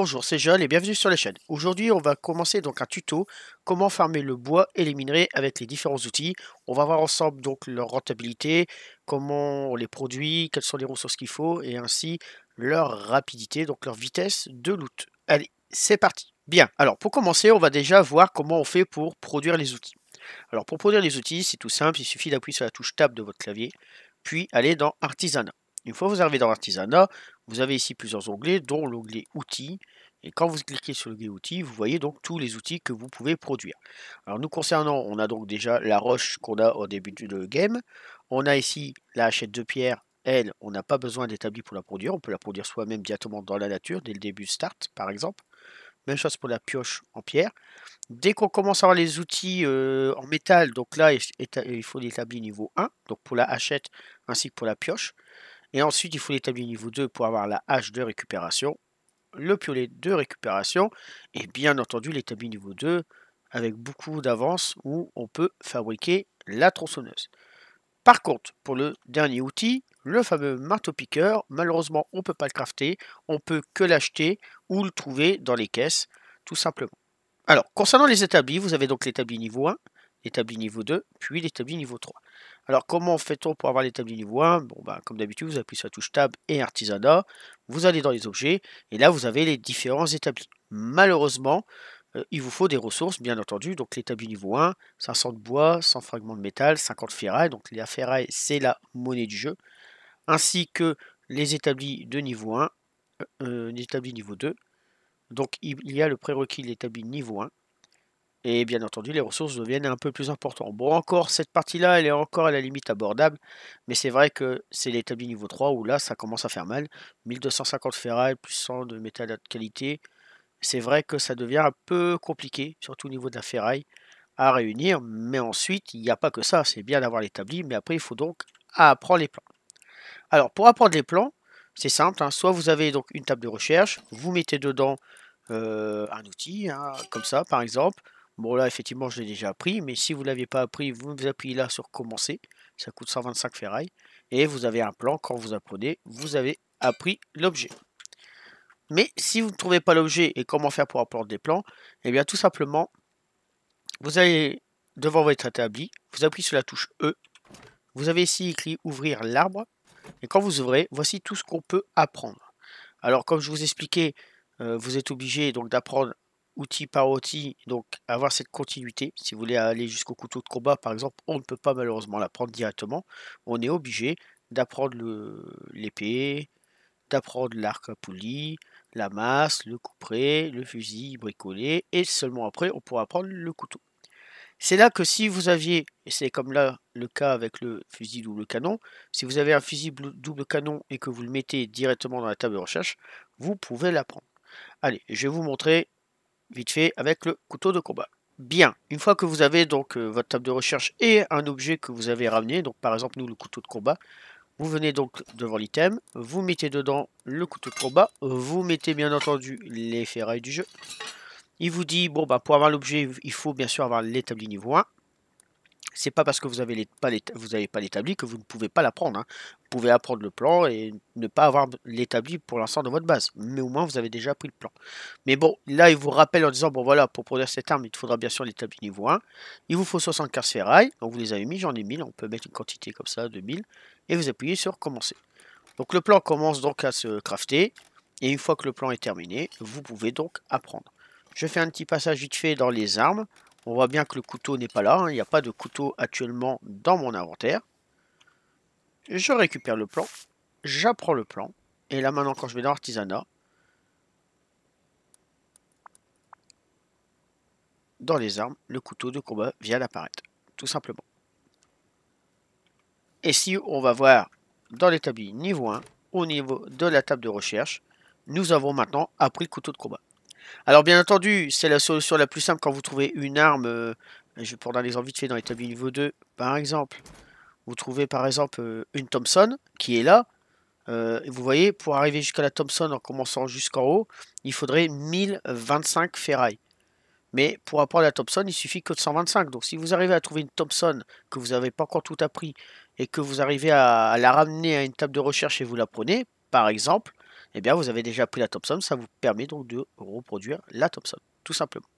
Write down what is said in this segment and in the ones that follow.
Bonjour, c'est Jean et bienvenue sur la chaîne. Aujourd'hui, on va commencer donc un tuto comment farmer le bois et les minerais avec les différents outils. On va voir ensemble donc leur rentabilité, comment on les produit, quelles sont les ressources qu'il faut et ainsi leur rapidité, donc leur vitesse de loot. Allez, c'est parti. Bien, alors pour commencer, on va déjà voir comment on fait pour produire les outils. Alors pour produire les outils, c'est tout simple, il suffit d'appuyer sur la touche Tab de votre clavier, puis aller dans Artisanat. Une fois que vous arrivez dans Artisanat, vous avez ici plusieurs onglets, dont l'onglet Outils, et quand vous cliquez sur le guide outils, vous voyez donc tous les outils que vous pouvez produire. Alors nous concernant, on a donc déjà la roche qu'on a au début du game. On a ici la hachette de pierre. Elle, on n'a pas besoin d'établi pour la produire. On peut la produire soi-même directement dans la nature, dès le début start par exemple. Même chose pour la pioche en pierre. Dès qu'on commence à avoir les outils euh, en métal, donc là, il faut l'établir niveau 1, donc pour la hachette ainsi que pour la pioche. Et ensuite, il faut l'établir niveau 2 pour avoir la hache de récupération le piolet de récupération et bien entendu l'établi niveau 2 avec beaucoup d'avance où on peut fabriquer la tronçonneuse. Par contre, pour le dernier outil, le fameux marteau-piqueur, malheureusement on ne peut pas le crafter, on peut que l'acheter ou le trouver dans les caisses, tout simplement. Alors, concernant les établis, vous avez donc l'établi niveau 1, l'établi niveau 2, puis l'établi niveau 3. Alors comment fait-on pour avoir l'établi niveau 1 Bon, ben, comme d'habitude, vous appuyez sur la touche Tab et Artisanat, vous allez dans les objets, et là vous avez les différents établis. Malheureusement, euh, il vous faut des ressources, bien entendu, donc l'établi niveau 1, 500 de bois, 100 fragments de métal, 50 ferrailles, donc la ferraille c'est la monnaie du jeu, ainsi que les établis de niveau 1, euh, euh niveau 2, donc il y a le prérequis de l'établi niveau 1, et bien entendu, les ressources deviennent un peu plus importantes. Bon, encore, cette partie-là, elle est encore à la limite abordable. Mais c'est vrai que c'est l'établi niveau 3 où là, ça commence à faire mal. 1250 ferrailles plus 100 de métal de qualité. C'est vrai que ça devient un peu compliqué, surtout au niveau de la ferraille, à réunir. Mais ensuite, il n'y a pas que ça. C'est bien d'avoir l'établi, mais après, il faut donc apprendre les plans. Alors, pour apprendre les plans, c'est simple. Hein, soit vous avez donc une table de recherche, vous mettez dedans euh, un outil, hein, comme ça, par exemple Bon là effectivement je l'ai déjà appris, mais si vous ne l'aviez pas appris, vous appuyez là sur commencer, ça coûte 125 ferrailles, et vous avez un plan, quand vous apprenez, vous avez appris l'objet. Mais si vous ne trouvez pas l'objet et comment faire pour apprendre des plans, eh bien tout simplement, vous allez devant votre établi, vous appuyez sur la touche E, vous avez ici écrit ouvrir l'arbre, et quand vous ouvrez, voici tout ce qu'on peut apprendre. Alors comme je vous expliquais, euh, vous êtes obligé donc d'apprendre outil par outil, donc avoir cette continuité. Si vous voulez aller jusqu'au couteau de combat, par exemple, on ne peut pas malheureusement l'apprendre directement. On est obligé d'apprendre l'épée, d'apprendre l'arc à poulie, la masse, le couperet, le fusil bricolé, et seulement après, on pourra prendre le couteau. C'est là que si vous aviez, et c'est comme là le cas avec le fusil ou le canon, si vous avez un fusil double canon et que vous le mettez directement dans la table de recherche, vous pouvez l'apprendre. Allez, je vais vous montrer vite fait avec le couteau de combat. Bien, une fois que vous avez donc euh, votre table de recherche et un objet que vous avez ramené, donc par exemple nous le couteau de combat, vous venez donc devant l'item, vous mettez dedans le couteau de combat, vous mettez bien entendu les ferrailles du jeu. Il vous dit, bon bah pour avoir l'objet, il faut bien sûr avoir l'établi niveau 1 c'est pas parce que vous n'avez pas l'établi que vous ne pouvez pas l'apprendre. Hein. Vous pouvez apprendre le plan et ne pas avoir l'établi pour l'instant dans votre base. Mais au moins, vous avez déjà appris le plan. Mais bon, là, il vous rappelle en disant, bon voilà, pour produire cette arme, il faudra bien sûr l'établi niveau 1. Il vous faut 75 ferrailles. Donc vous les avez mis, j'en ai 1000. On peut mettre une quantité comme ça, 2000. Et vous appuyez sur commencer. Donc le plan commence donc à se crafter. Et une fois que le plan est terminé, vous pouvez donc apprendre. Je fais un petit passage vite fait dans les armes. On voit bien que le couteau n'est pas là. Hein. Il n'y a pas de couteau actuellement dans mon inventaire. Je récupère le plan. J'apprends le plan. Et là maintenant quand je vais dans l'artisanat. Dans les armes, le couteau de combat vient d'apparaître. Tout simplement. Et si on va voir dans l'établi niveau 1, au niveau de la table de recherche, nous avons maintenant appris le couteau de combat. Alors bien entendu, c'est la solution la plus simple quand vous trouvez une arme. Euh, je vais prendre un exemple vite fait dans l'établi niveau 2, par exemple. Vous trouvez par exemple euh, une Thompson qui est là. Euh, et vous voyez, pour arriver jusqu'à la Thompson en commençant jusqu'en haut, il faudrait 1025 ferrailles. Mais pour apprendre la Thompson, il suffit que de 125. Donc si vous arrivez à trouver une Thompson que vous n'avez pas encore tout appris et que vous arrivez à la ramener à une table de recherche et vous la prenez, par exemple, eh bien vous avez déjà pris la Thompson, ça vous permet donc de reproduire la Thompson, tout simplement.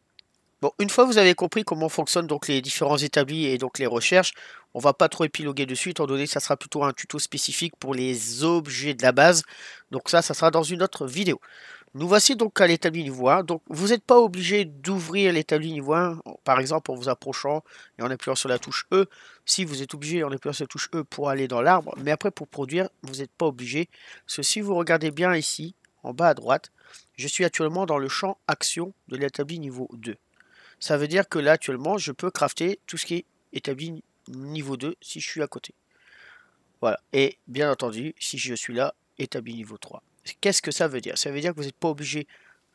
Bon, une fois que vous avez compris comment fonctionnent donc les différents établis et donc les recherches, on va pas trop épiloguer dessus, étant donné que ça sera plutôt un tuto spécifique pour les objets de la base. Donc ça, ça sera dans une autre vidéo. Nous voici donc à l'établi niveau 1, Donc vous n'êtes pas obligé d'ouvrir l'établi niveau 1, par exemple en vous approchant et en appuyant sur la touche E. Si vous êtes obligé en appuyant sur la touche E pour aller dans l'arbre, mais après pour produire, vous n'êtes pas obligé. Parce que si vous regardez bien ici, en bas à droite, je suis actuellement dans le champ action de l'établi niveau 2. Ça veut dire que là actuellement, je peux crafter tout ce qui est établi niveau 2 si je suis à côté. Voilà. Et bien entendu, si je suis là, établi niveau 3. Qu'est-ce que ça veut dire Ça veut dire que vous n'êtes pas obligé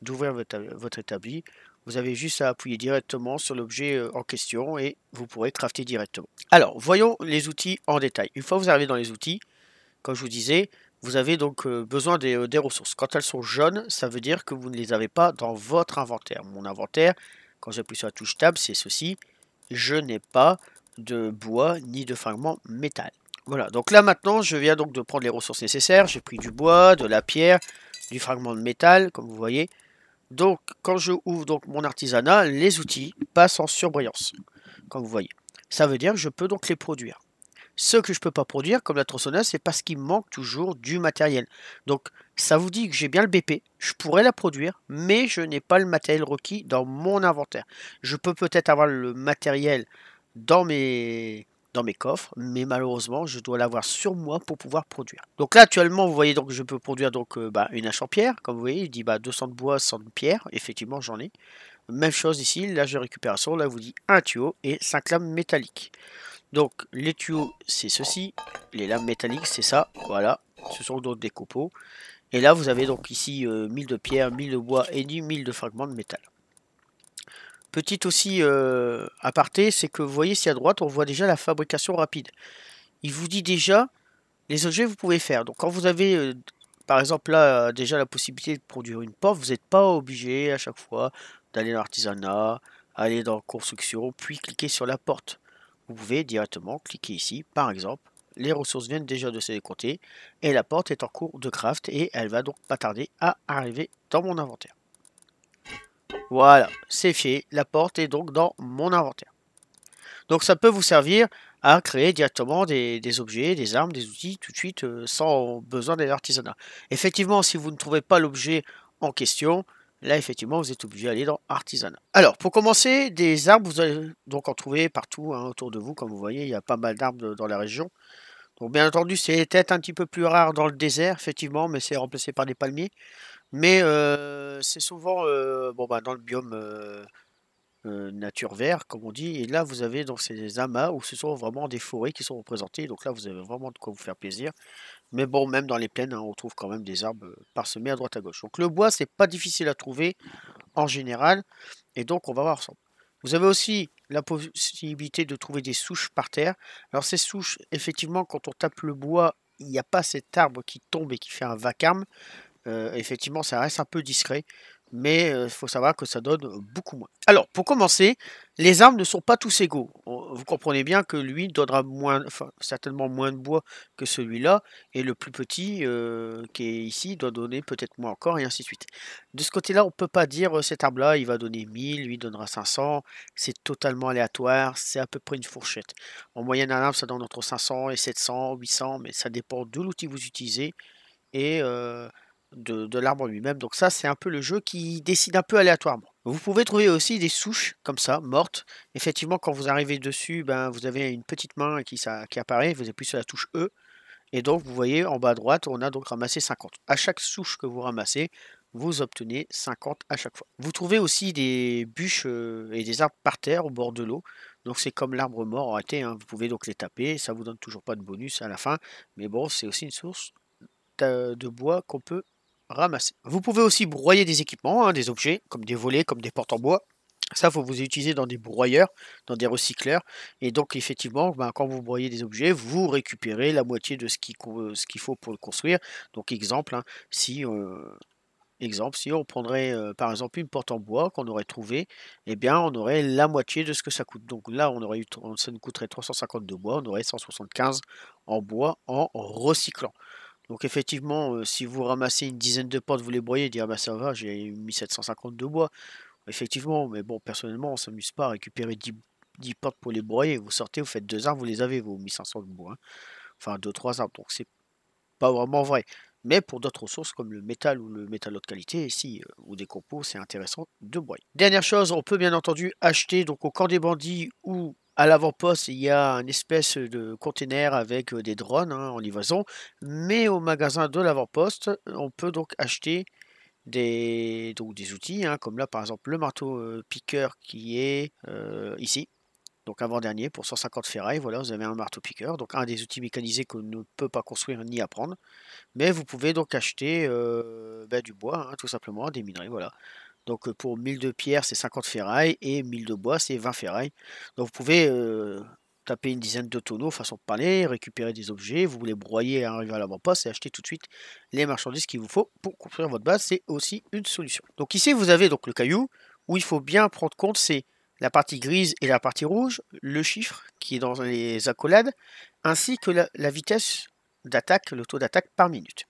d'ouvrir votre, établi. Vous avez juste à appuyer directement sur l'objet euh, en question et vous pourrez crafter directement. Alors, voyons les outils en détail. Une fois que vous arrivez dans les outils, comme je vous disais, vous avez donc euh, besoin euh, des, ressources. Quand elles sont jaunes, ça veut dire que vous ne les avez pas dans votre inventaire. Mon inventaire, quand j'appuie sur la touche table, c'est ceci. Je n'ai pas de bois ni de fragments métal. Voilà, donc là maintenant, je viens donc de prendre les ressources nécessaires. J'ai pris du bois, de la pierre, du fragment de métal, comme vous voyez. Donc, quand je ouvre donc mon artisanat, les outils passent en surbrillance, comme vous voyez. Ça veut dire que je peux donc les produire. Ce que je ne peux pas produire, comme la tronçonneuse, c'est parce qu'il manque toujours du matériel. Donc, ça vous dit que j'ai bien le BP, je pourrais la produire, mais je n'ai pas le matériel requis dans mon inventaire. Je peux peut-être avoir le matériel dans mes dans mes coffres, mais malheureusement, je dois l'avoir sur moi pour pouvoir produire. Donc là, actuellement, vous voyez, donc je peux produire donc euh, bah, une hache en pierre, comme vous voyez, il dit bah, 200 de bois, 100 de pierre, effectivement, j'en ai. Même chose ici, là, de récupération, là, vous dit un tuyau et cinq lames métalliques. Donc, les tuyaux, c'est ceci, les lames métalliques, c'est ça, voilà, ce sont donc des copeaux. Et là, vous avez donc ici 1000 euh, de pierre, 1000 de bois et 10 de fragments de métal. Petite aussi euh, aparté, c'est que vous voyez ici à droite, on voit déjà la fabrication rapide. Il vous dit déjà les objets que vous pouvez faire. Donc quand vous avez, euh, par exemple là, déjà la possibilité de produire une porte, vous n'êtes pas obligé à chaque fois d'aller dans l'artisanat, aller dans construction, puis cliquer sur la porte. Vous pouvez directement cliquer ici, par exemple, les ressources viennent déjà de ces côtés, et la porte est en cours de craft, et elle va donc pas tarder à arriver dans mon inventaire. Voilà, c'est fait. La porte est donc dans mon inventaire. Donc ça peut vous servir à créer directement des, objets, des armes, des outils tout de suite euh, sans besoin d'artisanat. artisanat. Effectivement, si vous ne trouvez pas l'objet en question, là effectivement vous êtes obligé d'aller dans artisanat. Alors pour commencer, des arbres vous allez donc en trouver partout hein, autour de vous. Comme vous voyez, il y a pas mal d'arbres euh, dans la région. Donc bien entendu, c'est peut-être un petit peu plus rare dans le désert, effectivement, mais c'est remplacé par des palmiers. Mais c'est souvent bon, bah, dans le biome nature vert, comme on dit. Et là, vous avez donc ces amas où ce sont vraiment des forêts qui sont représentées. Donc là, vous avez vraiment de quoi vous faire plaisir. Mais bon, même dans les plaines, hein, on trouve quand même des arbres parsemés à droite à gauche. Donc le bois, c'est pas difficile à trouver en général. Et donc, on va voir ça. Vous avez aussi la possibilité de trouver des souches par terre. Alors ces souches, effectivement, quand on tape le bois, il n'y a pas cet arbre qui tombe et qui fait un vacarme. Euh, effectivement, ça reste un peu discret, mais il euh, faut savoir que ça donne beaucoup moins. Alors, pour commencer, les arbres ne sont pas tous égaux. Vous comprenez bien que lui donnera moins, certainement moins de bois que celui-là, et le plus petit euh, qui est ici doit donner peut-être moins encore, et ainsi de suite. De ce côté-là, on peut pas dire cet arbre-là, il va donner 1000, lui donnera 500. C'est totalement aléatoire, c'est à peu près une fourchette. En moyenne, un arbre, ça donne entre 500 et 700, 800, mais ça dépend de l'outil que vous utilisez. Et de, l'arbre lui-même. Donc ça, c'est un peu le jeu qui décide un peu aléatoirement. Vous pouvez trouver aussi des souches comme ça, mortes. Effectivement, quand vous arrivez dessus, ben, vous avez une petite main qui, ça, qui apparaît, vous appuyez sur la touche E. Et donc, vous voyez en bas à droite, on a donc ramassé 50. À chaque souche que vous ramassez, vous obtenez 50 à chaque fois. Vous trouvez aussi des bûches euh, et des arbres par terre au bord de l'eau. Donc c'est comme l'arbre mort en été, hein. vous pouvez donc les taper, ça vous donne toujours pas de bonus à la fin, mais bon c'est aussi une source de bois qu'on peut vous pouvez aussi broyer des équipements, hein, des objets, comme des volets, comme des portes en bois. Ça, faut vous utiliser dans des broyeurs, dans des recycleurs. Et donc, effectivement, ben, quand vous broyez des objets, vous récupérez la moitié de ce euh, qu'il faut pour le construire. Donc, exemple, hein, si, euh, exemple, si on prendrait euh, par exemple une porte en bois qu'on aurait trouvée, eh bien, on aurait la moitié de ce que ça coûte. Donc là, on aurait ça nous coûterait 350 de bois, on aurait 175 en bois en recyclant. Donc effectivement, si vous ramassez une dizaine de portes, vous les broyez, dire ah bah ça va, j'ai mis 750 de bois. Effectivement, mais bon, personnellement, on s'amuse pas à récupérer 10, portes pour les broyer. Vous sortez, vous faites deux arbres, vous les avez, vos 1500 de bois. Hein. Enfin, deux, trois arbres, donc c'est pas vraiment vrai. Mais pour d'autres ressources comme le métal ou le métal haute qualité, ici, ou des compos, c'est intéressant de broyer. Dernière chose, on peut bien entendu acheter donc au camp des bandits ou à l'avant-poste, il y a un espèce de container avec des drones hein, en livraison, mais au magasin de l'avant-poste, on peut donc acheter des, des outils, hein, comme là par exemple le marteau piqueur qui est ici, donc avant-dernier pour 150 ferrailles, voilà, vous avez un marteau piqueur, donc un des outils mécanisés qu'on ne peut pas construire ni apprendre, mais vous pouvez donc acheter bah, du bois, hein, tout simplement, des minerais, voilà. Donc pour 1000 de pierre, c'est 50 ferrailles et 1000 de bois, c'est 20 ferrailles. Donc vous pouvez taper une dizaine de tonneaux, façon de parler, récupérer des objets, vous voulez broyer et arriver à l'avant-poste et acheter tout de suite les marchandises qu'il vous faut pour construire votre base, c'est aussi une solution. Donc ici, vous avez donc le caillou, où il faut bien prendre compte, c'est la partie grise et la partie rouge, le chiffre qui est dans les accolades, ainsi que la vitesse d'attaque, le taux d'attaque par minute.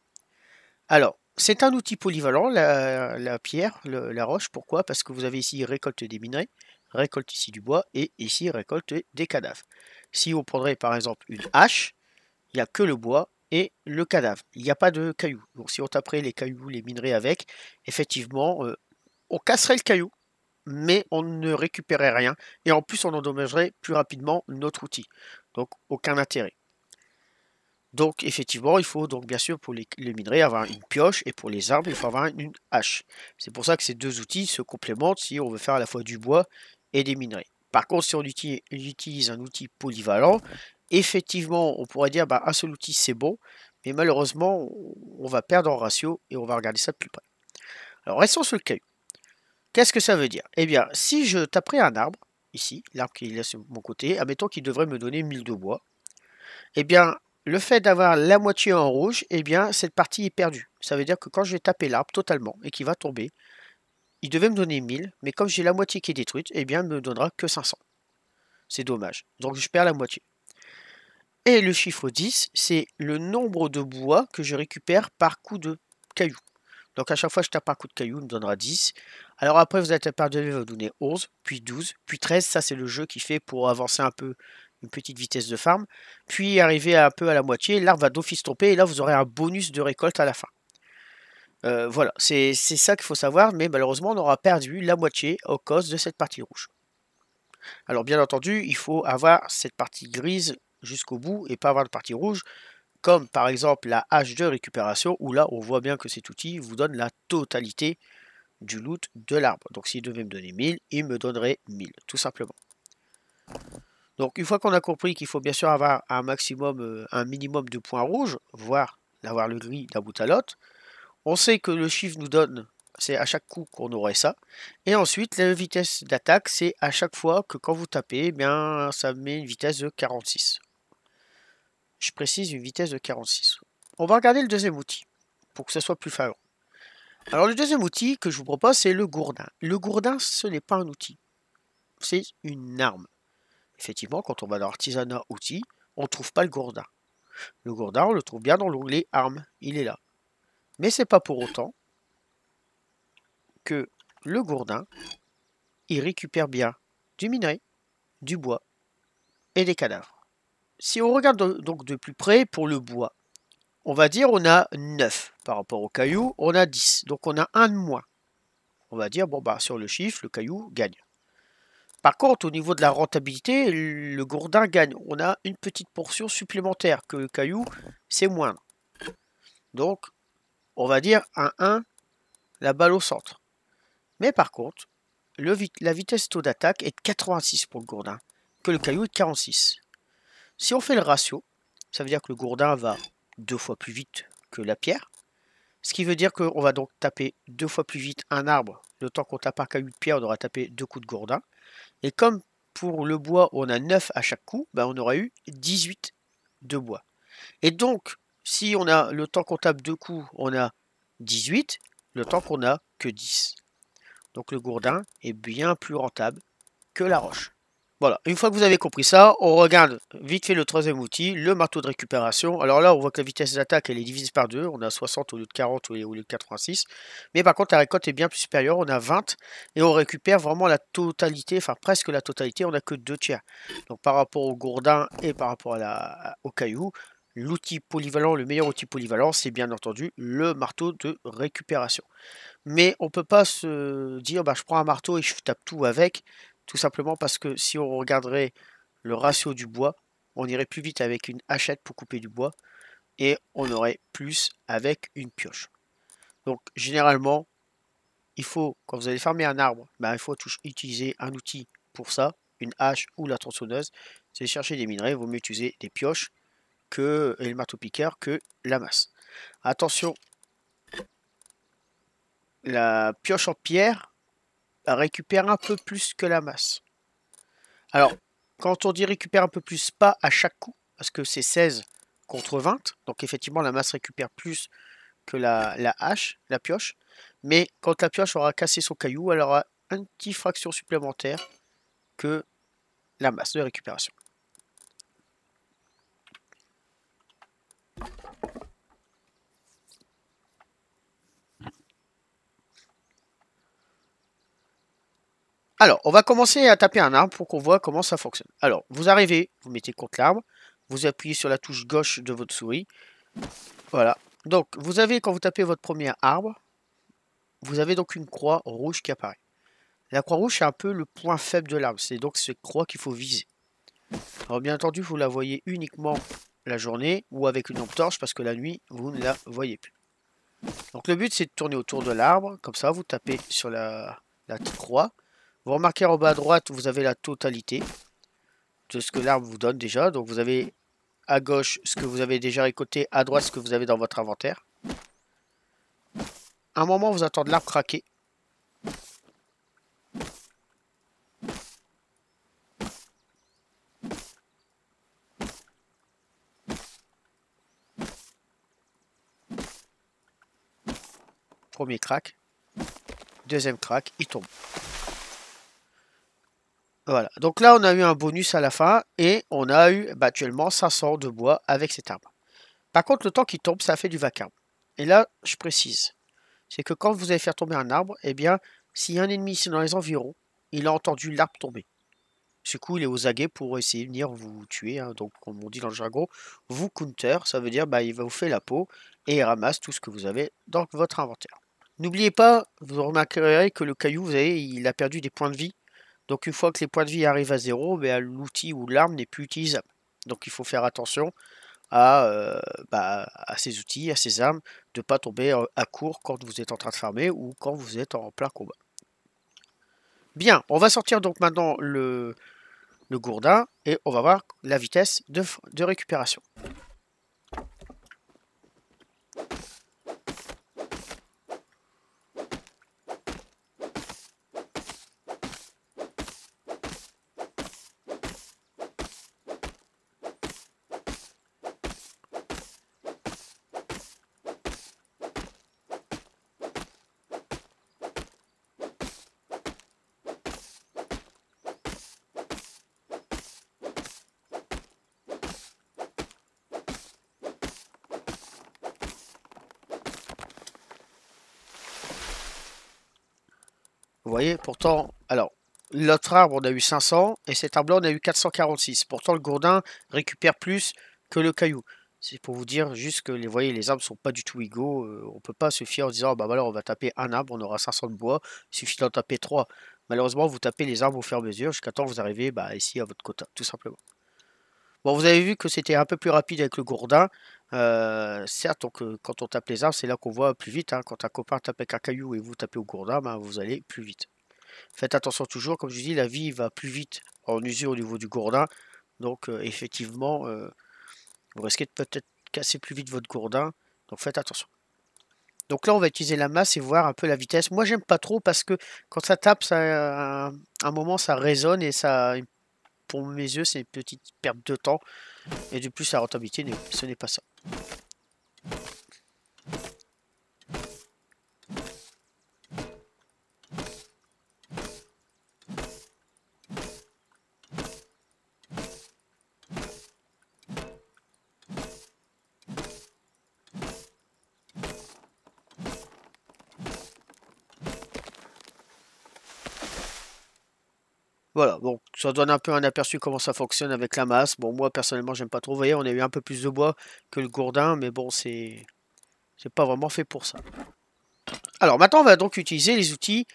Alors, c'est un outil polyvalent, la, pierre, la roche. Pourquoi Parce que vous avez ici récolte des minerais, récolte ici du bois et ici récolte des cadavres. Si on prendrait par exemple une hache, il n'y a que le bois et le cadavre. Il n'y a pas de cailloux. Donc si on taperait les cailloux, les minerais avec, effectivement, euh, on casserait le caillou, mais on ne récupérerait rien. Et en plus, on endommagerait plus rapidement notre outil. Donc aucun intérêt. Donc effectivement, il faut donc bien sûr pour les, minerais avoir une pioche et pour les arbres, il faut avoir une hache. C'est pour ça que ces deux outils se complémentent si on veut faire à la fois du bois et des minerais. Par contre, si on utilise, un outil polyvalent, effectivement, on pourrait dire bah, un seul outil c'est bon, mais malheureusement, on va perdre en ratio et on va regarder ça de plus près. Alors restons sur le cas. Qu'est-ce que ça veut dire Eh bien, si je taperais un arbre, ici, l'arbre qui est là sur mon côté, admettons qu'il devrait me donner 1000 de bois, eh bien, le fait d'avoir la moitié en rouge, eh bien, cette partie est perdue. Ça veut dire que quand je vais taper l'arbre totalement et qu'il va tomber, il devait me donner 1000, mais comme j'ai la moitié qui est détruite, eh bien, il ne me donnera que 500. C'est dommage. Donc, je perds la moitié. Et le chiffre 10, c'est le nombre de bois que je récupère par coup de caillou. Donc à chaque fois que je tape un coup de caillou, il me donnera 10. Alors après, vous allez taper par il va vous donner 11, puis 12, puis 13. Ça, c'est le jeu qui fait pour avancer un peu une petite vitesse de farm, puis arriver un peu à la moitié, l'arbre va d'office tomber, et là vous aurez un bonus de récolte à la fin. Euh, voilà, c'est ça qu'il faut savoir, mais malheureusement on aura perdu la moitié au cause de cette partie rouge. Alors bien entendu, il faut avoir cette partie grise jusqu'au bout et pas avoir de partie rouge, comme par exemple la hache de récupération, où là on voit bien que cet outil vous donne la totalité du loot de l'arbre. Donc s'il devait me donner 1000, il me donnerait 1000, tout simplement. Donc une fois qu'on a compris qu'il faut bien sûr avoir un maximum, euh, un minimum de points rouges, voire d'avoir le gris d'un bout à l'autre, on sait que le chiffre nous donne, c'est à chaque coup qu'on aurait ça. Et ensuite, la vitesse d'attaque, c'est à chaque fois que quand vous tapez, eh bien, ça met une vitesse de 46. Je précise une vitesse de 46. On va regarder le deuxième outil, pour que ce soit plus favorable. Alors le deuxième outil que je vous propose, c'est le gourdin. Le gourdin, ce n'est pas un outil, c'est une arme. Effectivement, quand on va dans Artisanat Outils, on ne trouve pas le gourdin. Le gourdin, on le trouve bien dans l'onglet Armes, il est là. Mais c'est pas pour autant que le gourdin, il récupère bien du minerai, du bois et des cadavres. Si on regarde donc de plus près pour le bois, on va dire on a 9 par rapport au caillou, on a 10. Donc on a un de moins. On va dire, bon bah sur le chiffre, le caillou gagne. Par contre, au niveau de la rentabilité, le Gourdin gagne. On a une petite portion supplémentaire que le Caillou, c'est moindre. Donc, on va dire un 1, la balle au centre. Mais par contre, la vitesse taux d'attaque est de 86 pour le Gourdin, que le Caillou est de 46. Si on fait le ratio, ça veut dire que le Gourdin va deux fois plus vite que la pierre. Ce qui veut dire qu'on va donc taper deux fois plus vite un arbre. Le temps qu'on tape un caillou de pierre, on aura tapé deux coups de gourdin. Et comme pour le bois, on a 9 à chaque coup, ben, on aura eu 18 de bois. Et donc, si on a le temps comptable de coups, on a 18, le temps qu'on a que 10. Donc le gourdin est bien plus rentable que la roche. Voilà, une fois que vous avez compris ça, on regarde vite fait le troisième outil, le marteau de récupération. Alors là, on voit que la vitesse d'attaque, elle est divisée par deux. On a 60 au lieu de 40 au lieu de 86. Mais par contre, la récolte est bien plus supérieure. On a 20 et on récupère vraiment la totalité, enfin presque la totalité. On n'a que deux tiers. Donc par rapport au gourdin et par rapport au caillou, l'outil polyvalent, le meilleur outil polyvalent, c'est bien entendu le marteau de récupération. Mais on ne peut pas se dire, bah, je prends un marteau et je tape tout avec. Tout simplement parce que si on regarderait le ratio du bois, on irait plus vite avec une hachette pour couper du bois et on aurait plus avec une pioche. Donc généralement, il faut, quand vous allez farmer un arbre, ben, il faut utiliser un outil pour ça, une hache ou la tronçonneuse. C'est chercher des minerais, il vaut mieux utiliser des pioches que, et le marteau-piqueur que la masse. Attention, la pioche en pierre, récupère un peu plus que la masse. Alors, quand on dit récupère un peu plus, pas à chaque coup, parce que c'est 16 contre 20, donc effectivement la masse récupère plus que la, la hache, la pioche, mais quand la pioche aura cassé son caillou, elle aura une petite fraction supplémentaire que la masse de récupération. Alors, on va commencer à taper un arbre pour qu'on voit comment ça fonctionne. Alors, vous arrivez, vous mettez contre l'arbre, vous appuyez sur la touche gauche de votre souris. Voilà. Donc, vous avez, quand vous tapez votre premier arbre, vous avez donc une croix rouge qui apparaît. La croix rouge, c'est un peu le point faible de l'arbre. C'est donc cette croix qu'il faut viser. Alors, bien entendu, vous la voyez uniquement la journée ou avec une lampe torche parce que la nuit, vous ne la voyez plus. Donc, le but, c'est de tourner autour de l'arbre. Comme ça, vous tapez sur la, la croix vous remarquez en bas à droite, vous avez la totalité de ce que l'arbre vous donne déjà. Donc vous avez à gauche ce que vous avez déjà récolté, à droite ce que vous avez dans votre inventaire. un moment, vous attendez l'arbre craquer. Premier crack. Deuxième crack, il tombe. Voilà, donc là on a eu un bonus à la fin et on a eu bah, actuellement 500 de bois avec cet arbre. Par contre le temps qui tombe ça fait du vacarme. Et là je précise, c'est que quand vous allez faire tomber un arbre, eh bien si un ennemi est dans les environs, il a entendu l'arbre tomber. Du coup il est aux aguets pour essayer de venir vous tuer, hein. donc comme on dit dans le jargon, vous counter, ça veut dire bah, il va vous faire la peau et il ramasse tout ce que vous avez dans votre inventaire. N'oubliez pas, vous remarquerez que le caillou, vous avez, il a perdu des points de vie donc une fois que les points de vie arrivent à zéro, ben, l'outil ou l'arme n'est plus utilisable. Donc il faut faire attention à, euh, bah, ces outils, à ces armes, de ne pas tomber à court quand vous êtes en train de farmer ou quand vous êtes en plein combat. Bien, on va sortir donc maintenant le, gourdin et on va voir la vitesse de récupération. Pourtant, alors, l'autre arbre, on a eu 500, et cet arbre-là, on a eu 446. Pourtant, le gourdin récupère plus que le caillou. C'est pour vous dire juste que les, voyez, les arbres ne sont pas du tout égaux. Euh, on ne peut pas se fier en disant, ah, bah on va taper un arbre, on aura 500 de bois. Il suffit d'en taper 3. Malheureusement, vous tapez les arbres au fur et à mesure jusqu'à temps vous arrivez bah, ici à votre quota, tout simplement. Bon, vous avez vu que c'était un peu plus rapide avec le gourdin. Euh, certes, euh, quand on tape les arbres, c'est là qu'on voit plus vite. Hein. Quand un copain tape avec un caillou et vous tapez au gourdin, ben, vous allez plus vite. Faites attention toujours, comme je dis, la vie va plus vite en usure au niveau du gourdin. Donc euh, effectivement, euh, vous risquez de peut-être casser plus vite votre gourdin. Donc faites attention. Donc là, on va utiliser la masse et voir un peu la vitesse. Moi, j'aime pas trop parce que quand ça tape, ça, à un moment, ça résonne et ça, pour mes yeux, c'est une petite perte de temps. Et de plus, sa rentabilité, ce n'est pas ça. Voilà, bon, ça donne un peu un aperçu comment ça fonctionne avec la masse. Bon, moi, personnellement, j'aime pas trop. Vous voyez, on a eu un peu plus de bois que le gourdin, mais bon, c'est... C'est pas vraiment fait pour ça. Alors, maintenant, on va donc utiliser les outils,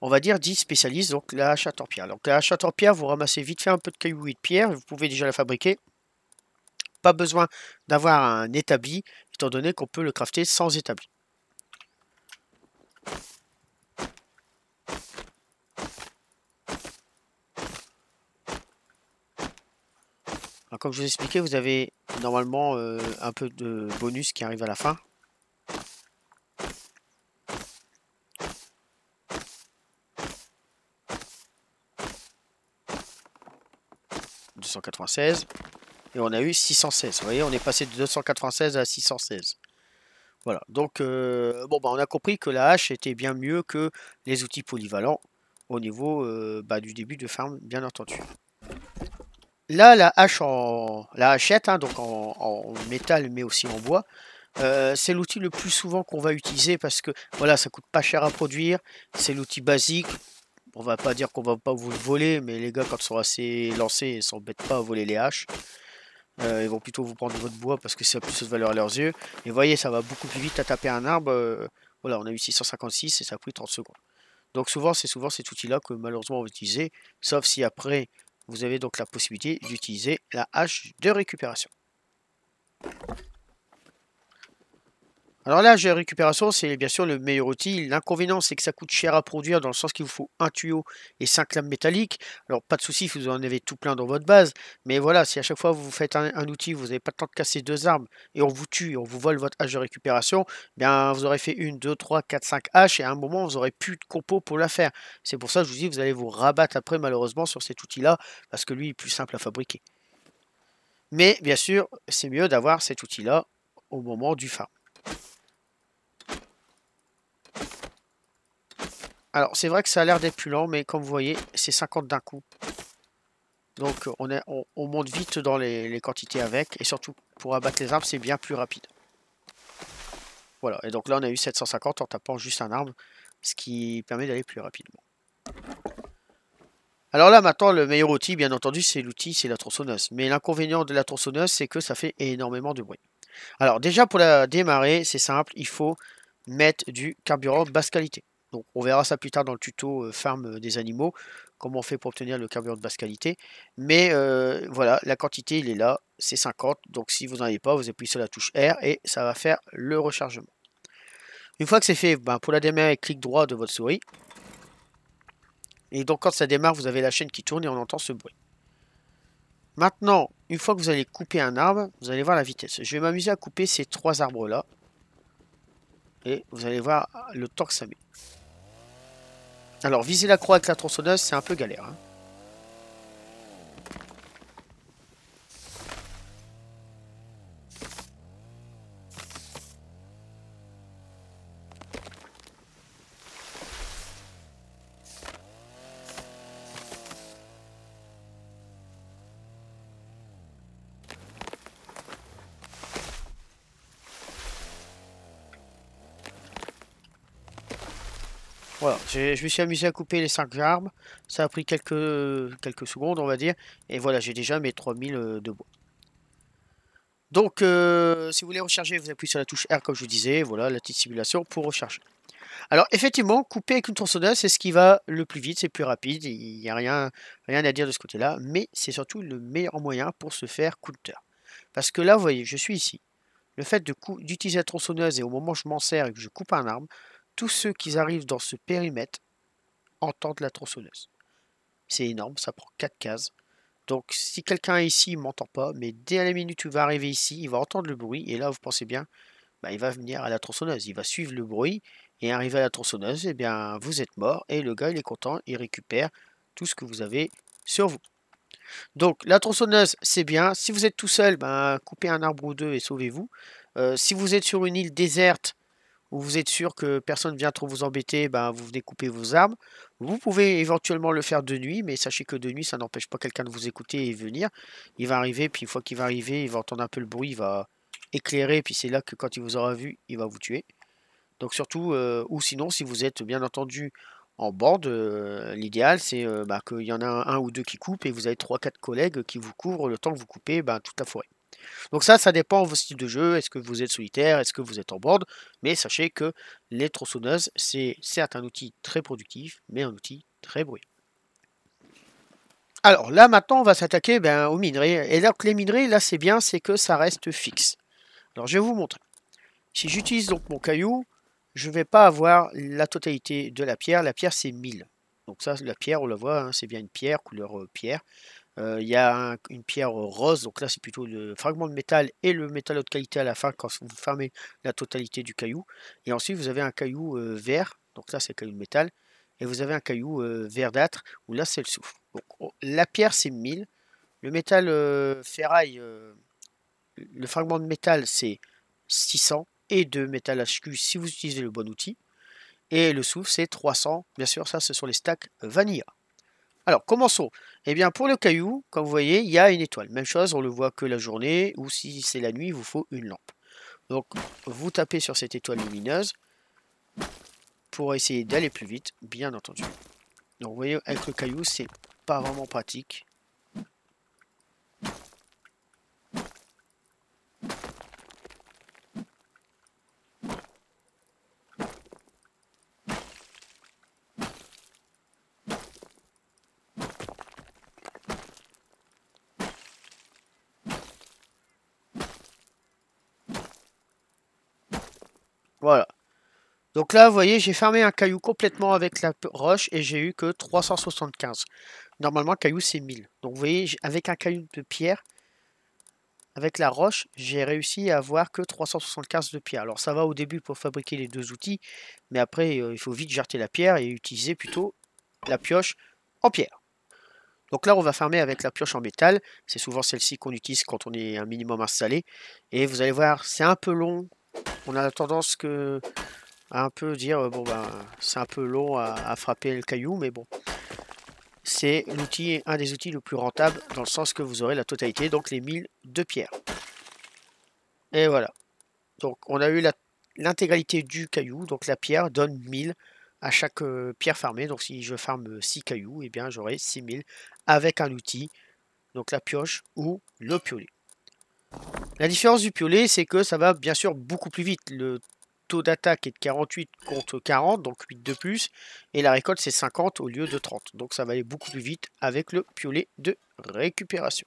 on va dire, dits spécialistes, donc la hache à Donc, la hache à vous ramassez vite fait un peu de cailloux et de pierre, vous pouvez déjà la fabriquer. Pas besoin d'avoir un établi, étant donné qu'on peut le crafter sans établi. comme je vous expliqué, vous avez normalement euh, un peu de bonus qui arrive à la fin. ...296... ...et on a eu 616... ...vous voyez, on est passé de 296 à 616... Voilà, donc euh, bon, bah, on a compris que la hache était bien mieux que les outils polyvalents au niveau euh, bah, du début de farm, bien entendu. Là, la hache en la hachette, hein, donc en, métal mais aussi en bois, euh, c'est l'outil le plus souvent qu'on va utiliser parce que voilà, ça coûte pas cher à produire, c'est l'outil basique. On va pas dire qu'on va pas vous le voler, mais les gars, quand ils sont assez lancés, ils s'embêtent pas à voler les haches. Euh, ils vont plutôt vous prendre votre bois parce que ça a plus de valeur à leurs yeux. Et voyez, ça va beaucoup plus vite à taper un arbre. Euh, voilà, on a eu 656 et ça a pris 30 secondes. Donc souvent, c'est souvent cet outil-là que malheureusement on va utiliser, sauf si après vous avez donc la possibilité d'utiliser la hache de récupération. Alors là, j'ai récupération, c'est bien sûr le meilleur outil. L'inconvénient, c'est que ça coûte cher à produire dans le sens qu'il vous faut un tuyau et cinq lames métalliques. Alors pas de souci, vous en avez tout plein dans votre base. Mais voilà, si à chaque fois vous faites un, outil, vous n'avez pas le temps de casser deux armes et on vous tue, on vous vole votre âge de récupération, bien vous aurez fait une, deux, trois, quatre, cinq haches et à un moment vous aurez plus de compo pour la faire. C'est pour ça que je vous dis, vous allez vous rabattre après malheureusement sur cet outil-là parce que lui est plus simple à fabriquer. Mais bien sûr, c'est mieux d'avoir cet outil-là au moment du fin. Alors, c'est vrai que ça a l'air d'être plus lent, mais comme vous voyez, c'est 50 d'un coup. Donc, euh, on, monte vite dans les, les, quantités avec. Et surtout, pour abattre les arbres, c'est bien plus rapide. Voilà. Et donc là, on a eu 750 en tapant juste un arbre. Ce qui permet d'aller plus rapidement. Alors là, maintenant, le meilleur outil, bien entendu, c'est l'outil, c'est la tronçonneuse. Mais l'inconvénient de la tronçonneuse, c'est que ça fait énormément de bruit. Alors déjà, pour la démarrer, c'est simple. Il faut mettre du carburant basse qualité. Donc on verra ça plus tard dans le tuto euh, farm euh, des animaux, comment on fait pour obtenir le carburant de basse qualité. Mais euh, voilà, la quantité il est là, c'est 50. Donc si vous n'en avez pas, vous appuyez sur la touche R et ça va faire le rechargement. Une fois que c'est fait, ben, pour la démarrer, clic droit de votre souris. Et donc quand ça démarre, vous avez la chaîne qui tourne et on entend ce bruit. Maintenant, une fois que vous allez couper un arbre, vous allez voir la vitesse. Je vais m'amuser à couper ces trois arbres là. Et vous allez voir le temps que ça met. Alors, viser la croix avec la tronçonneuse, c'est un peu galère. Hein. Je me suis amusé à couper les 5 arbres. Ça a pris quelques, quelques secondes, on va dire. Et voilà, j'ai déjà mes 3000 euh, de bois. Donc, euh, si vous voulez recharger, vous appuyez sur la touche R, comme je vous disais. Voilà, la petite simulation pour recharger. Alors, effectivement, couper avec une tronçonneuse, c'est ce qui va le plus vite, c'est plus rapide. Il n'y a rien, rien à dire de ce côté-là. Mais c'est surtout le meilleur moyen pour se faire counter. Parce que là, vous voyez, je suis ici. Le fait d'utiliser la tronçonneuse et au moment où je m'en sers et que je coupe un arbre, tous ceux qui arrivent dans ce périmètre entendent la tronçonneuse. C'est énorme, ça prend 4 cases. Donc si quelqu'un est ici, il ne m'entend pas, mais dès la minute où il va arriver ici, il va entendre le bruit, et là vous pensez bien, bah, il va venir à la tronçonneuse, il va suivre le bruit, et arriver à la tronçonneuse, eh bien vous êtes mort, et le gars il est content, il récupère tout ce que vous avez sur vous. Donc la tronçonneuse c'est bien, si vous êtes tout seul, ben, coupez un arbre ou deux et sauvez-vous. Euh, si vous êtes sur une île déserte, vous êtes sûr que personne ne vient trop vous embêter, ben, vous venez couper vos armes. Vous pouvez éventuellement le faire de nuit, mais sachez que de nuit, ça n'empêche pas quelqu'un de vous écouter et venir. Il va arriver, puis une fois qu'il va arriver, il va entendre un peu le bruit, il va éclairer, puis c'est là que quand il vous aura vu, il va vous tuer. Donc surtout, euh, ou sinon, si vous êtes bien entendu en bande, euh, l'idéal c'est euh, ben, qu'il y en a un, ou deux qui coupent et vous avez trois quatre collègues qui vous couvrent le temps que vous coupez ben, toute la forêt. Donc ça, ça dépend de vos styles de jeu. Est-ce que vous êtes solitaire Est-ce que vous êtes en board Mais sachez que les tronçonneuses, c'est certes un outil très productif, mais un outil très bruyant. Alors là, maintenant, on va s'attaquer ben, aux minerais. Et donc les minerais, là, c'est bien, c'est que ça reste fixe. Alors je vais vous montrer. Si j'utilise donc mon caillou, je ne vais pas avoir la totalité de la pierre. La pierre, c'est 1000. Donc ça, la pierre, on la voit, hein, c'est bien une pierre, couleur euh, pierre. Il y a une pierre rose, donc là c'est plutôt le fragment de métal et le métal haute qualité à la fin quand vous fermez la totalité du caillou. Et ensuite vous avez un caillou vert, donc là c'est caillou de métal, et vous avez un caillou verdâtre où là c'est le soufre. Donc, oh, la pierre c'est 1000, le métal ferraille, le fragment de métal c'est 600 et de métal HQ si vous utilisez le bon outil. Et le souffle, c'est 300, bien sûr ça ce sont les stacks vanilla. Alors commençons. Et eh bien, pour le caillou, comme vous voyez, il y a une étoile. Même chose, on le voit que la journée, ou si c'est la nuit, il vous faut une lampe. Donc, vous tapez sur cette étoile lumineuse pour essayer d'aller plus vite, bien entendu. Donc, vous voyez, avec le caillou, c'est pas vraiment pratique. Donc là, vous voyez, j'ai fermé un caillou complètement avec la roche et j'ai eu que 375. Normalement, caillou, c'est 1000. Donc vous voyez, avec un caillou de pierre, avec la roche, j'ai réussi à avoir que 375 de pierre. Alors ça va au début pour fabriquer les deux outils, mais après, euh, il faut vite jeter la pierre et utiliser plutôt la pioche en pierre. Donc là, on va fermer avec la pioche en métal. C'est souvent celle-ci qu'on utilise quand on est un minimum installé. Et vous allez voir, c'est un peu long. On a la tendance que un peu dire bon ben c'est un peu long à, frapper le caillou, mais bon. C'est l'outil, un des outils le plus rentable dans le sens que vous aurez la totalité, donc les 1000 de pierre. Et voilà. Donc on a eu l'intégralité du caillou, donc la pierre donne 1000 à chaque euh, pierre farmée. Donc si je ferme 6 euh, cailloux, et eh bien j'aurai 6000 avec un outil, donc la pioche ou le piolet. La différence du piolet, c'est que ça va bien sûr beaucoup plus vite. Le taux d'attaque est de 48 contre 40, donc 8 de plus. Et la récolte, c'est 50 au lieu de 30. Donc ça va aller beaucoup plus vite avec le piolet de récupération.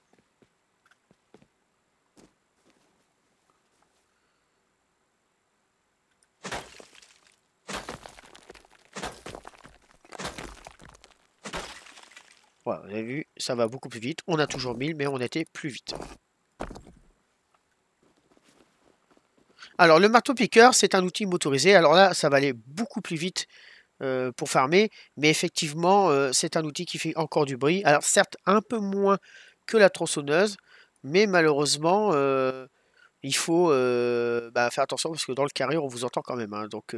Voilà, vous avez vu, ça va beaucoup plus vite. On a toujours 1000, mais on était plus vite. Alors, le marteau-piqueur, c'est un outil motorisé. Alors là, ça va aller beaucoup plus vite euh, pour farmer, mais effectivement, euh, c'est un outil qui fait encore du bruit. Alors, certes, un peu moins que la tronçonneuse, mais malheureusement, euh, il faut bah, faire attention parce que dans le carrière on vous entend quand même. Hein. donc,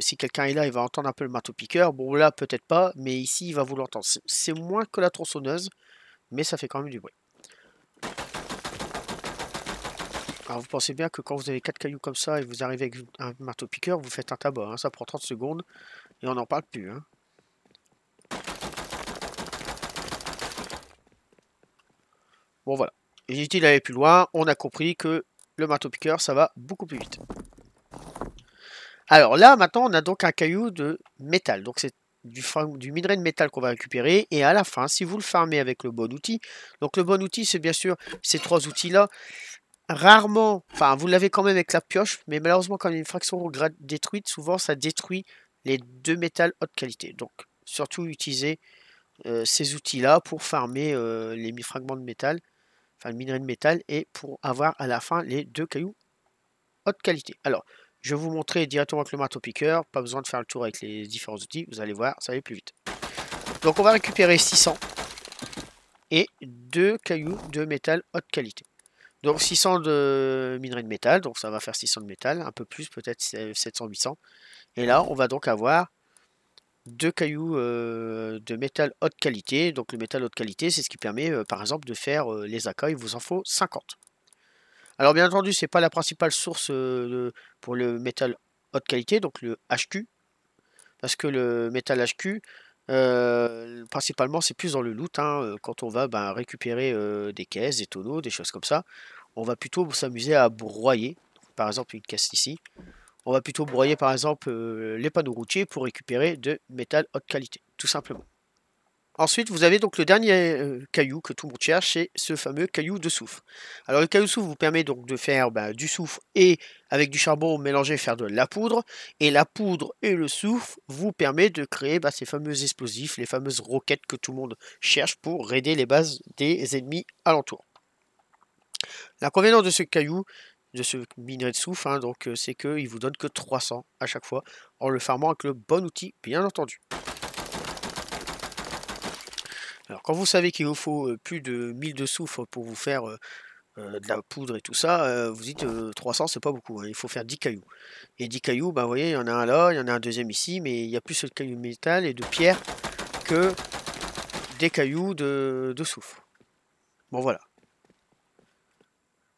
si quelqu'un est là, il va entendre un peu le marteau-piqueur. Bon, là, peut-être pas, mais ici, il va vous l'entendre. C'est moins que la tronçonneuse, mais ça fait quand même du bruit. Alors vous pensez bien que quand vous avez quatre cailloux comme ça et vous arrivez avec un marteau piqueur, vous faites un tabac. Hein, ça prend 30 secondes et on n'en parle plus. Hein. Bon voilà. Inutile d'aller plus loin, on a compris que le marteau piqueur, ça va beaucoup plus vite. Alors là, maintenant, on a donc un caillou de métal. Donc c'est du, du, minerai de métal qu'on va récupérer. Et à la fin, si vous le farmez avec le bon outil, donc le bon outil, c'est bien sûr ces trois outils-là rarement, enfin vous l'avez quand même avec la pioche, mais malheureusement quand il y a une fraction détruite, souvent ça détruit les deux métals haute qualité. Donc surtout utilisez euh, ces outils-là pour farmer euh, les les fragments de métal, enfin le minerai de métal, et pour avoir à la fin les deux cailloux haute qualité. Alors, je vais vous montrer directement avec le marteau piqueur, pas besoin de faire le tour avec les différents outils, vous allez voir, ça va plus vite. Donc on va récupérer 600 et deux cailloux de métal haute qualité. Donc 600 de minerai de métal, donc ça va faire 600 de métal, un peu plus, peut-être 700-800. Et là, on va donc avoir deux cailloux euh, de métal haute qualité. Donc le métal haute qualité, c'est ce qui permet, euh, par exemple, de faire euh, les accueils, il vous en faut 50. Alors bien entendu, c'est pas la principale source pour le métal haute qualité, donc le HQ, parce que le métal HQ, euh, principalement, c'est plus dans le loot. Hein, euh, quand on va ben, récupérer euh, des caisses, des tonneaux, des choses comme ça, on va plutôt s'amuser à broyer. Par exemple, une caisse ici. On va plutôt broyer, par exemple, les panneaux routiers pour récupérer de métal haute qualité, tout simplement. Ensuite, vous avez donc le dernier euh, caillou que tout le monde cherche, c'est ce fameux caillou de soufre. Alors le caillou de soufre vous permet donc de faire bah, du soufre et avec du charbon mélangé faire de la poudre. Et la poudre et le soufre vous permettent de créer bah, ces fameux explosifs, les fameuses roquettes que tout le monde cherche pour raider les bases des ennemis alentours. L'inconvénient de ce caillou, de ce minerai de soufre, hein, donc, euh, c'est qu'il vous donne que 300 à chaque fois en le farmant avec le bon outil, bien entendu. Alors quand vous savez qu'il vous faut plus de 1000 de soufre pour vous faire de la poudre et tout ça, vous dites 300 c'est pas beaucoup, hein, il faut faire 10 cailloux. Et 10 cailloux, bah, vous voyez, il y en a un là, il y en a un deuxième ici, mais il y a plus de cailloux métal et de pierre que des cailloux de, de soufre. Bon voilà.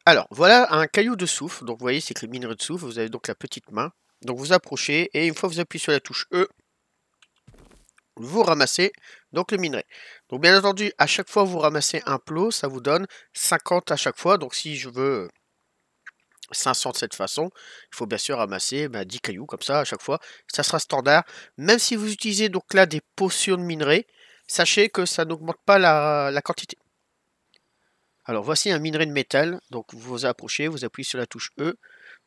Alors, voilà un caillou de soufre. Donc, vous voyez, c'est que les minerais de soufre. Vous avez donc la petite main. Donc, vous approchez et une fois que vous appuyez sur la touche E, vous ramassez donc le minerai. Donc bien entendu, à chaque fois vous ramassez un plot, ça vous donne 50 à chaque fois. Donc si je veux 500 de cette façon, il faut bien sûr ramasser 10 ben, cailloux comme ça à chaque fois. Ça sera standard. Même si vous utilisez donc là des potions de minerai, sachez que ça n'augmente pas la, quantité. Alors voici un minerai de métal, donc vous vous approchez, vous appuyez sur la touche E,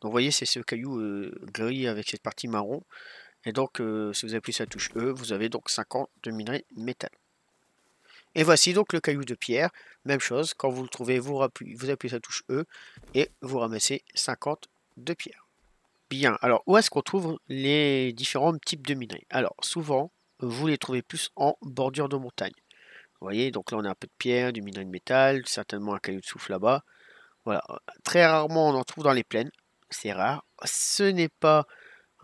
donc vous voyez c'est ce caillou euh, gris avec cette partie marron, et donc, euh, si vous appuyez sur la touche E, vous avez donc 50 de minerai métal. Et voici donc le caillou de pierre. Même chose, quand vous le trouvez, vous, appuyez, sur la touche E et vous ramassez 50 de pierre. Bien, alors où est-ce qu'on trouve les différents types de minerai Alors, souvent, vous les trouvez plus en bordure de montagne. Vous voyez, donc là on a un peu de pierre, du minerai de métal, certainement un caillou de souffle là-bas. Voilà, très rarement on en trouve dans les plaines, c'est rare. Ce n'est pas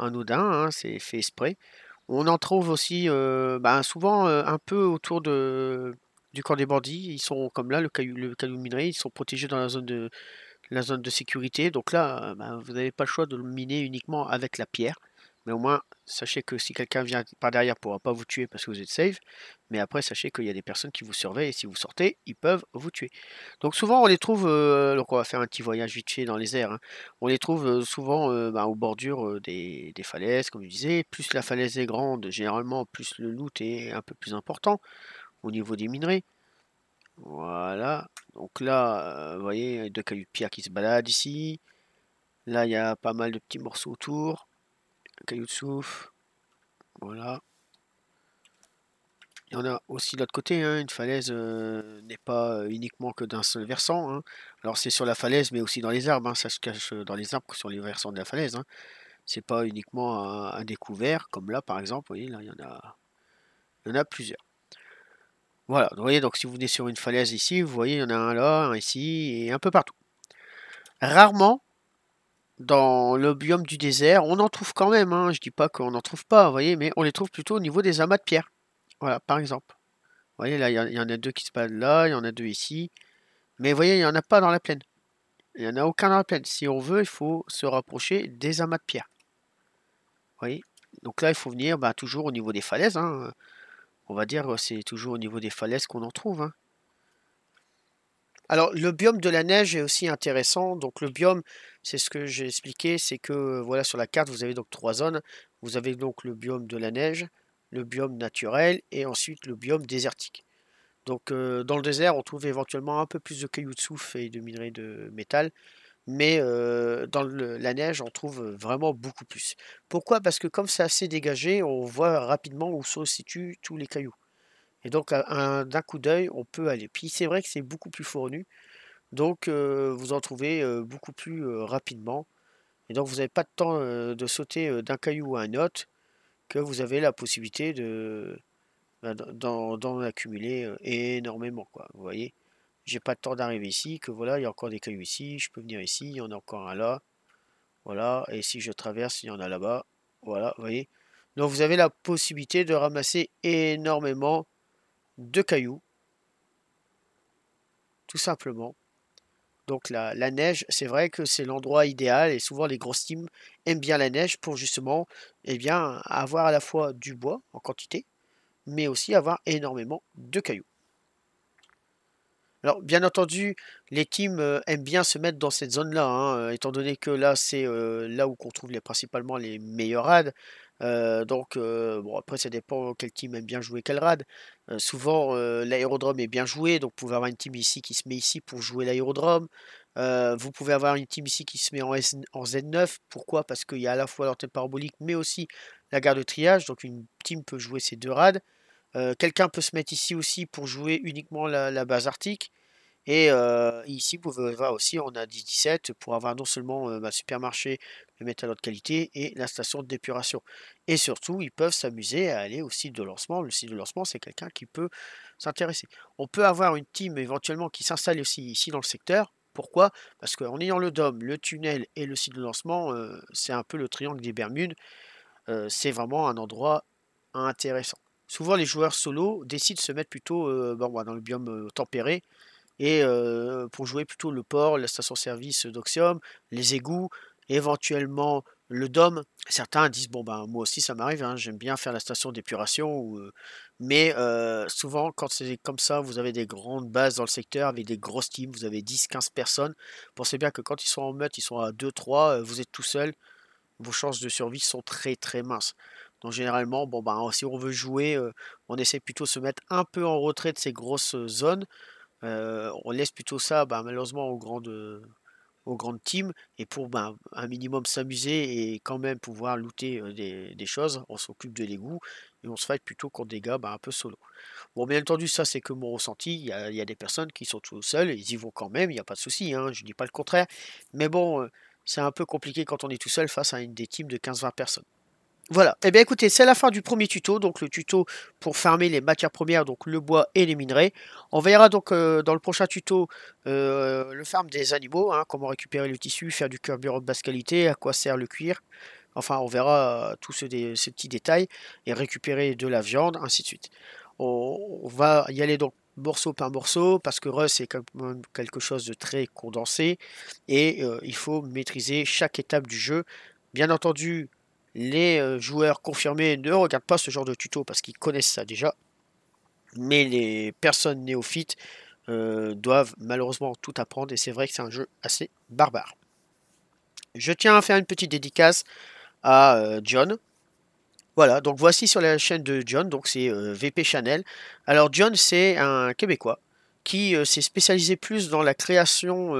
anodin, hein, c'est fait exprès. On en trouve aussi euh, bah, souvent euh, un peu autour de, du corps des bandits. Ils sont comme là, le caillou, le caillou minerai, ils sont protégés dans la zone de, la zone de sécurité. Donc là, euh, bah, vous n'avez pas le choix de le miner uniquement avec la pierre. Mais au moins, sachez que si quelqu'un vient par derrière, ne pourra pas vous tuer parce que vous êtes safe. Mais après, sachez qu'il y a des personnes qui vous surveillent et si vous sortez, ils peuvent vous tuer. Donc souvent, on les trouve, euh, donc on va faire un petit voyage vite fait dans les airs. Hein. On les trouve euh, souvent euh, bah, aux bordures des, falaises, comme je disais. Plus la falaise est grande, généralement, plus le loot est un peu plus important au niveau des minerais. Voilà. Donc là, vous voyez, deux cailloux de pierre qui se baladent ici. Là, il y a pas mal de petits morceaux autour caillou de souffle. Voilà. Il y en a aussi de l'autre côté, hein. une falaise euh, n'est pas euh, uniquement que d'un seul versant. Hein. Alors c'est sur la falaise, mais aussi dans les arbres. Hein. ça se cache euh, dans les arbres, sur les versants de la falaise. C'est pas uniquement un, découvert, comme là par exemple. Vous voyez, là, il y en a, il y en a plusieurs. Voilà, voyez, donc si vous venez sur une falaise ici, vous voyez, il y en a un là, un ici, et un peu partout. Rarement, dans le biome du désert. On en trouve quand même, hein. je dis pas qu'on n'en trouve pas, vous voyez, mais on les trouve plutôt au niveau des amas de pierre. Voilà, par exemple. Vous voyez, là, il y, en a deux qui se baladent là, il y en a deux ici. Mais vous voyez, il n'y en a pas dans la plaine. Il n'y en a aucun dans la plaine. Si on veut, il faut se rapprocher des amas de pierre. Vous voyez Donc là, il faut venir bah, toujours au niveau des falaises. Hein. On va dire que c'est toujours au niveau des falaises qu'on en trouve. Hein. Alors, le biome de la neige est aussi intéressant. Donc, le biome, c'est ce que j'ai expliqué, c'est que euh, voilà sur la carte, vous avez donc trois zones. Vous avez donc le biome de la neige, le biome naturel et ensuite le biome désertique. Donc, euh, dans le désert, on trouve éventuellement un peu plus de cailloux de soufre et de minerais de métal. Mais euh, dans la neige, on trouve vraiment beaucoup plus. Pourquoi Parce que comme c'est assez dégagé, on voit rapidement où se situent tous les cailloux. Et donc d'un coup d'œil, on peut aller. Puis c'est vrai que c'est beaucoup plus fourni, donc euh, vous en trouvez euh, beaucoup plus euh, rapidement. Et donc vous n'avez pas de temps de sauter d'un caillou à un autre, que vous avez la possibilité de bah, d'en accumuler énormément. Quoi, vous voyez, j'ai pas de temps d'arriver ici, que voilà, il y a encore des cailloux ici, je peux venir ici, il y en a encore un là. Voilà, et si je traverse, il y en a là-bas. Voilà, vous voyez. Donc vous avez la possibilité de ramasser énormément de cailloux, tout simplement. Donc la, neige, c'est vrai que c'est l'endroit idéal et souvent les grosses teams aiment bien la neige pour justement et eh bien, avoir à la fois du bois en quantité, mais aussi avoir énormément de cailloux. Alors bien entendu, les teams euh, aiment bien se mettre dans cette zone-là, hein, étant donné que là c'est euh, là où qu'on trouve principalement les meilleurs rades. Euh, donc, euh, bon, après, ça dépend quel team aime bien jouer quel rad. Euh, souvent, l'aérodrome est bien joué, donc vous pouvez avoir une team ici qui se met ici pour jouer l'aérodrome. vous pouvez avoir une team ici qui se met en, en Z9. Pourquoi Parce qu'il y a à la fois l'antenne parabolique, mais aussi la gare de triage. Donc, une team peut jouer ces deux rades Quelqu'un peut se mettre ici aussi pour jouer uniquement la, base arctique. Et ici, vous pouvez voir aussi, on a 10-17 pour avoir non seulement un bah, supermarché le métal de qualité et la station d'épuration. Et surtout, ils peuvent s'amuser à aller au site de lancement. Le site de lancement, c'est quelqu'un qui peut s'intéresser. On peut avoir une team éventuellement qui s'installe aussi ici dans le secteur. Pourquoi Parce qu'en ayant le dôme, le tunnel et le site de lancement, euh, c'est un peu le triangle des Bermudes. Euh, c'est vraiment un endroit intéressant. Souvent, les joueurs solo décident de se mettre plutôt euh, bah, dans le biome tempéré et pour jouer plutôt le port, la station-service d'Oxium, les égouts, éventuellement le DOM. Certains disent, bon, ben, moi aussi ça m'arrive, hein, j'aime bien faire la station d'épuration, ou... mais souvent quand c'est comme ça, vous avez des grandes bases dans le secteur avec des grosses teams, vous avez 10-15 personnes. Pensez bien que quand ils sont en meute, ils sont à 2-3, vous êtes tout seul, vos chances de survie sont très très minces. Donc généralement, bon, ben, si on veut jouer, on essaie plutôt de se mettre un peu en retrait de ces grosses zones. on laisse plutôt ça, ben, malheureusement, aux grandes aux grandes teams et pour bah, un minimum s'amuser et quand même pouvoir looter des, choses, on s'occupe de l'égout et on se fight plutôt contre des gars bah, un peu solo. Bon, bien entendu, ça c'est que mon ressenti. Il y, a, des personnes qui sont tout seuls, ils y vont quand même, il n'y a pas de souci, hein, je ne dis pas le contraire. Mais bon, c'est un peu compliqué quand on est tout seul face à une des teams de 15-20 personnes. Voilà, et eh bien écoutez, c'est la fin du premier tuto, donc le tuto pour farmer les matières premières, donc le bois et les minerais. On verra donc euh, dans le prochain tuto euh, le farm des animaux, hein, comment récupérer le tissu, faire du carburant de basse qualité, à quoi sert le cuir. Enfin, on verra euh, tous ces petits détails et récupérer de la viande, ainsi de suite. On, va y aller donc morceau par morceau, parce que Rust est quand même quelque chose de très condensé, et il faut maîtriser chaque étape du jeu. Bien entendu, les euh, joueurs confirmés ne regardent pas ce genre de tuto parce qu'ils connaissent ça déjà. Mais les personnes néophytes euh, doivent malheureusement tout apprendre et c'est vrai que c'est un jeu assez barbare. Je tiens à faire une petite dédicace à euh, John. Voilà, donc voici sur la chaîne de John, donc c'est VP Chanel. Alors John c'est un Québécois qui s'est spécialisé plus dans la création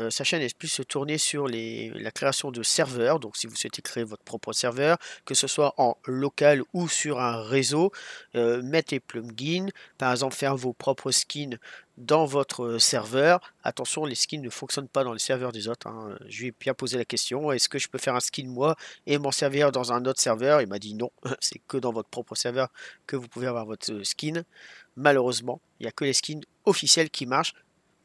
euh, sa chaîne est plus tournée sur les, la création de serveurs. Donc si vous souhaitez créer votre propre serveur, que ce soit en local ou sur un réseau, euh, mettez mettre plugins, par exemple faire vos propres skins dans votre euh, serveur. Attention, les skins ne fonctionnent pas dans les serveurs des autres. Hein. Je lui ai bien posé la question, est-ce que je peux faire un skin moi et m'en servir dans un autre serveur Il m'a dit non, c'est que dans votre propre serveur que vous pouvez avoir votre skin. Malheureusement, il n'y a que les skins officiels qui marchent.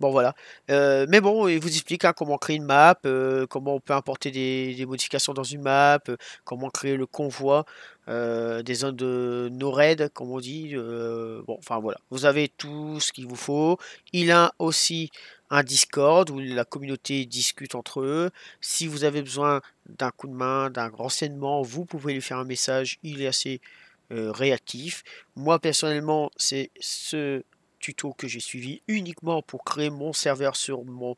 Bon voilà. Euh, mais bon, il vous explique hein, comment créer une map, euh, comment on peut importer des, modifications dans une map, euh, comment créer le convoi des zones de no raid, comme on dit. bon, enfin voilà. Vous avez tout ce qu'il vous faut. Il a aussi un Discord où la communauté discute entre eux. Si vous avez besoin d'un coup de main, d'un renseignement, vous pouvez lui faire un message. Il est assez réactif. Moi personnellement, c'est ce tuto que j'ai suivi uniquement pour créer mon serveur sur mon,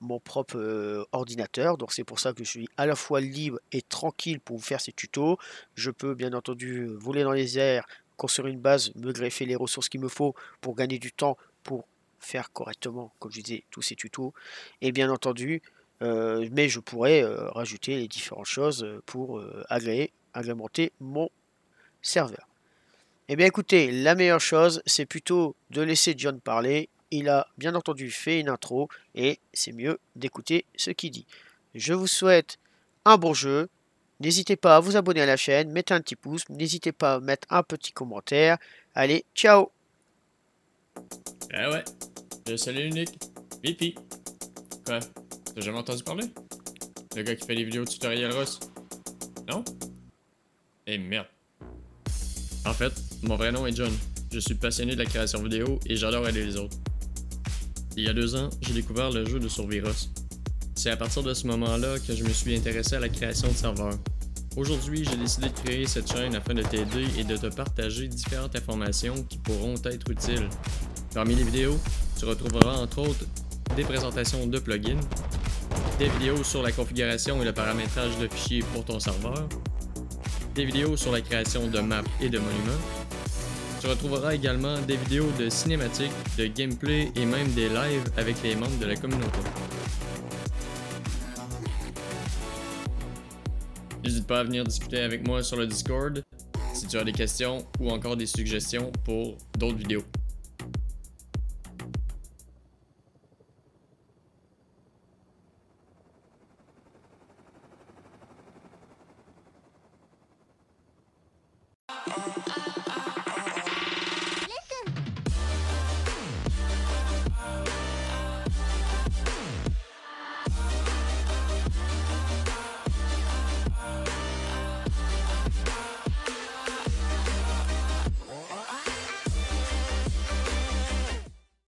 mon propre euh, ordinateur. Donc c'est pour ça que je suis à la fois libre et tranquille pour vous faire ces tutos. Je peux bien entendu euh, voler dans les airs, construire une base, me greffer les ressources qu'il me faut pour gagner du temps, pour faire correctement, comme je disais, tous ces tutos. Et bien entendu, euh, mais je pourrais rajouter les différentes choses pour agréer, agrémenter mon serveur. Eh bien écoutez, la meilleure chose, c'est plutôt de laisser John parler. Il a bien entendu fait une intro et c'est mieux d'écouter ce qu'il dit. Je vous souhaite un bon jeu. N'hésitez pas à vous abonner à la chaîne, mettez un petit pouce, n'hésitez pas à mettre un petit commentaire. Allez, ciao Ah ouais, le et Quoi T'as jamais entendu parler Le gars qui fait les vidéos tutoriels russes Non Eh merde. En fait, mon vrai nom est John. Je suis passionné de la création vidéo et j'adore aider les autres. Il y a deux ans, j'ai découvert le jeu de Surviros. C'est à partir de ce moment-là que je me suis intéressé à la création de serveurs. Aujourd'hui, j'ai décidé de créer cette chaîne afin de t'aider et de te partager différentes informations qui pourront être utiles. Parmi les vidéos, tu retrouveras entre autres des présentations de plugins, des vidéos sur la configuration et le paramétrage de fichiers pour ton serveur, des vidéos sur la création de maps et de monuments, tu retrouveras également des vidéos de cinématiques, de gameplay et même des lives avec les membres de la communauté. N'hésite pas à venir discuter avec moi sur le Discord si tu as des questions ou encore des suggestions pour d'autres vidéos.